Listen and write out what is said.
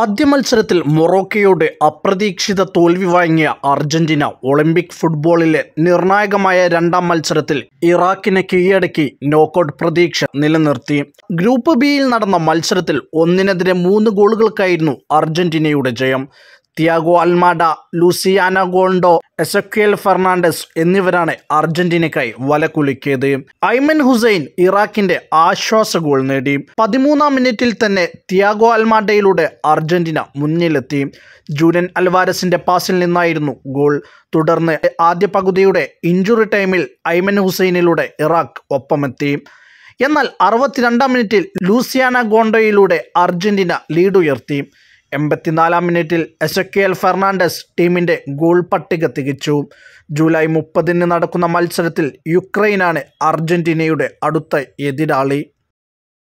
ആദ്യ മത്സരത്തിൽ മൊറോക്കയോട് അപ്രതീക്ഷിത തോൽവി വാങ്ങിയ അർജന്റീന ഒളിമ്പിക് ഫുട്ബോളിലെ നിർണായകമായ രണ്ടാം മത്സരത്തിൽ ഇറാഖിനെ കീഴടക്കി നോക്കൌട്ട് പ്രതീക്ഷ നിലനിർത്തി ഗ്രൂപ്പ് ബിയിൽ നടന്ന മത്സരത്തിൽ ഒന്നിനെതിരെ മൂന്ന് ഗോളുകൾക്കായിരുന്നു അർജന്റീനയുടെ ജയം Thiago Almada Luciano Gondou Ezequiel Fernandez എന്നിവരാണ് അർജന്റീനയ്ക്കായി വലക്കുലുക്കിയത് ഐമൻ ഹുസൈൻ ഇറാഖിന്റെ ആശ്വാസ ഗോൾ നേടി പതിമൂന്നാം മിനിറ്റിൽ തന്നെ തിയാഗോ അൽമാഡയിലൂടെ അർജന്റീന മുന്നിലെത്തി ജൂനിയൻ അൽവാരസിന്റെ പാസിൽ നിന്നായിരുന്നു ഗോൾ തുടർന്ന് ആദ്യ പകുതിയുടെ ഇഞ്ചുറി ടൈമിൽ ഐമൻ ഹുസൈനിലൂടെ ഇറാഖ് ഒപ്പമെത്തി എന്നാൽ അറുപത്തിരണ്ടാം മിനിറ്റിൽ ലൂസിയാന ഗോണ്ടോയിലൂടെ അർജന്റീന ലീഡുയർത്തി എൺപത്തിനാലാം മിനിറ്റിൽ എസക്കിയൽ ഫെർണാണ്ടസ് ടീമിൻ്റെ ഗോൾ പട്ടിക തികച്ചു ജൂലൈ മുപ്പതിന് നടക്കുന്ന മത്സരത്തിൽ യുക്രൈനാണ് അർജൻറ്റീനയുടെ അടുത്ത എതിരാളി